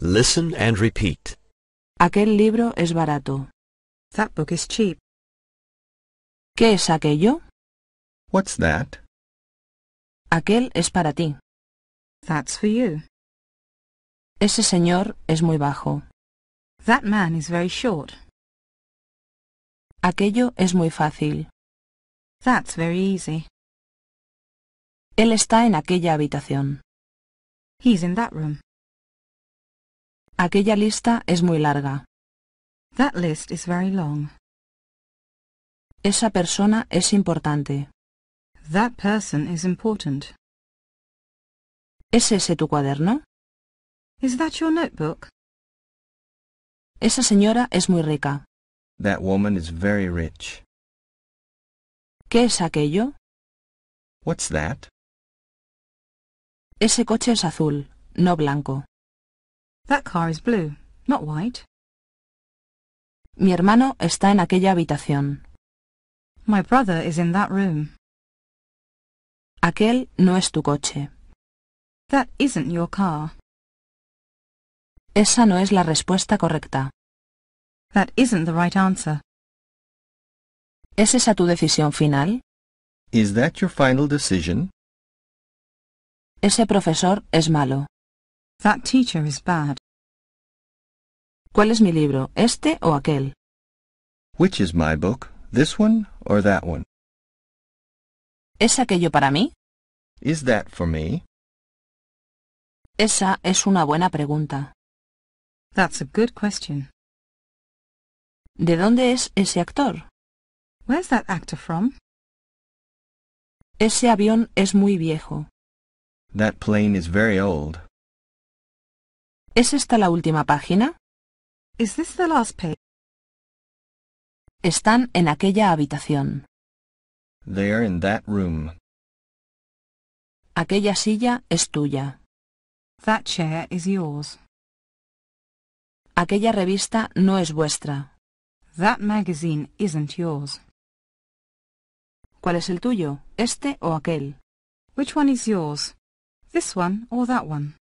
Listen and repeat. Aquel libro es barato. That book is cheap. ¿Qué es aquello? What's that? Aquel es para ti. That's for you. Ese señor es muy bajo. That man is very short. Aquello es muy fácil. That's very easy. Él está en aquella habitación. He's in that room. Aquella lista es muy larga. That list is very long. Esa persona es importante. That person is important. ¿Es ese tu cuaderno? Is that your notebook? Esa señora es muy rica. That woman is very rich. ¿Qué es aquello? What's that? Ese coche es azul, no blanco. That car is blue, not white. Mi hermano está en aquella habitación. My brother is in that room. Aquel no es tu coche. That isn't your car. Esa no es la respuesta correcta. That isn't the right answer. ¿Es esa tu decisión final? Is that your final decision? Ese profesor es malo. That teacher is bad. ¿Cuál es mi libro, este o aquel? ¿Es aquello para mí? Esa es una buena pregunta. ¿De dónde es ese actor? Ese avión es muy viejo. ¿Es esta la última página? Están en aquella habitación. Aquella silla es tuya. Aquella revista no es vuestra. That magazine ¿Cuál es el tuyo? ¿Este o aquel? Which one is This one that one?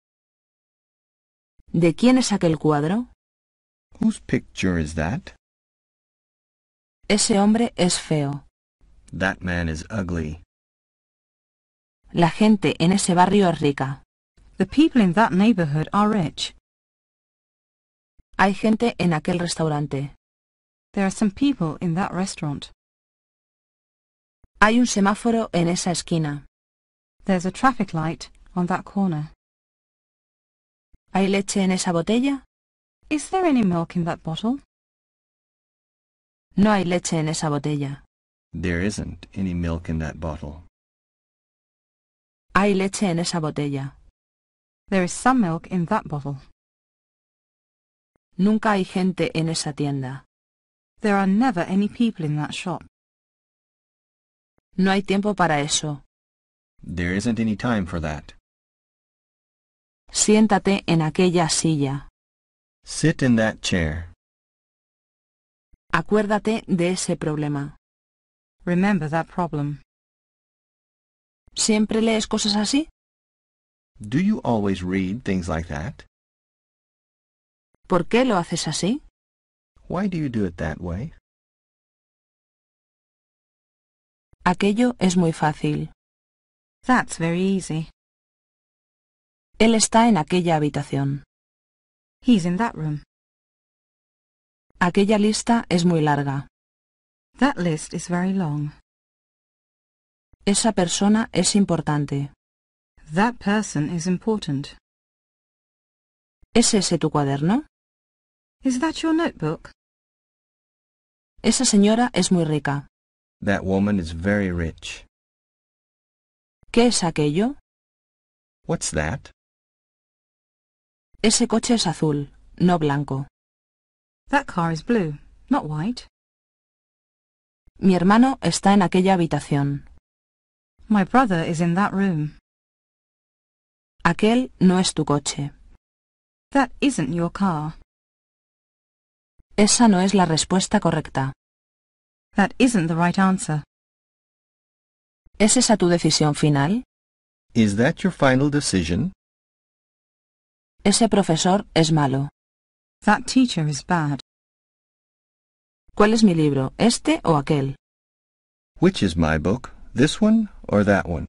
¿De quién es aquel cuadro? Whose picture is that? Ese hombre es feo. That man is ugly. La gente en ese barrio es rica. The people in that neighborhood are rich. Hay gente en aquel restaurante. There are some people in that restaurant. Hay un semáforo en esa esquina. There's a traffic light on that corner. ¿Hay leche en esa botella? Is there any milk in that bottle? No hay leche en esa botella. There isn't any milk in that bottle. Hay leche en esa botella. There is some milk in that bottle. Nunca hay gente en esa tienda. There are never any people in that shop. No hay tiempo para eso. There isn't any time for that. Siéntate en aquella silla. Sit in that chair. Acuérdate de ese problema. Remember that problem. ¿Siempre lees cosas así? Do you always read things like that? ¿Por qué lo haces así? Why do you do it that way? Aquello es muy fácil. That's very easy. Él está en aquella habitación. He's in that room. Aquella lista es muy larga. That list is very long. Esa persona es importante. That person is important. ¿Es ese tu cuaderno? Is that your notebook? Esa señora es muy rica. That woman is very rich. ¿Qué es aquello? What's that? Ese coche es azul, no blanco. That car is blue, not white. Mi hermano está en aquella habitación. My brother is in that room. Aquel no es tu coche. That isn't your car. Esa no es la respuesta correcta. That isn't the right answer. ¿Es esa tu decisión final? Is that your final decision? Ese profesor es malo. That teacher is bad. ¿Cuál es mi libro, este o aquel? Which is my book, this one or that one?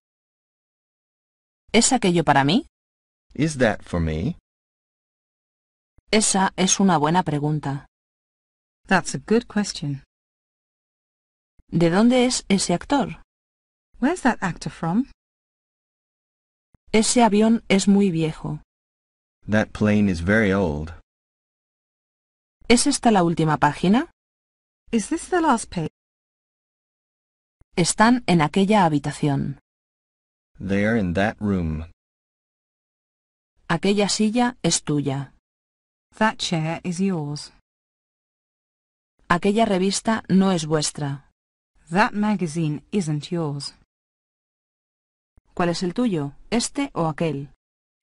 ¿Es aquello para mí? Is that for me? Esa es una buena pregunta. That's a good question. ¿De dónde es ese actor? Where's that actor from? Ese avión es muy viejo. That plane is very old. ¿Es esta la última página? Is this the last page? Están en aquella habitación. They are in that room. Aquella silla es tuya. That chair is yours. Aquella revista no es vuestra. That magazine isn't yours. ¿Cuál es el tuyo? ¿Este o aquel?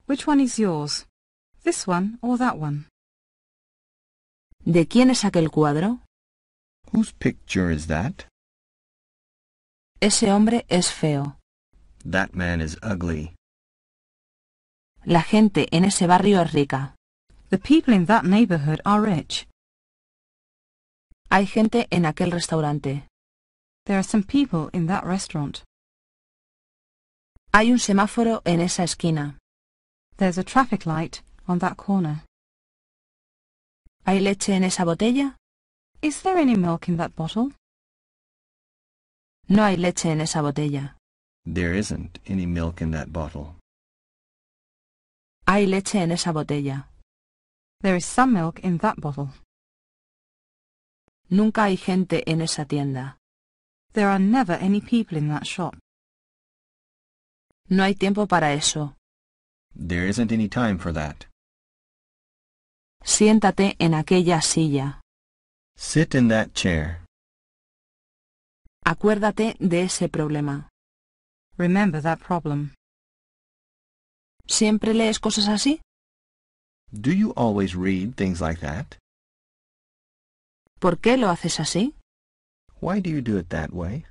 Which one is yours? This one or that one. ¿De quién es aquel cuadro? Whose picture is that? Ese hombre es feo. That man is ugly. La gente en ese barrio es rica. The people in that neighborhood are rich. Hay gente en aquel restaurante. There are some people in that restaurant. Hay un semáforo en esa esquina. There's a traffic light on that corner. ¿Hay leche en esa botella? Is there any milk in that bottle? No hay leche en esa botella. There isn't any milk in that bottle. Hay leche en esa botella. There is some milk in that bottle. Nunca hay gente en esa tienda. There are never any people in that shop. No hay tiempo para eso. There isn't any time for that. Siéntate en aquella silla. Sit in that chair. Acuérdate de ese problema. Remember that problem. ¿Siempre lees cosas así? Do you always read things like that? ¿Por qué lo haces así? Why do you do it that way?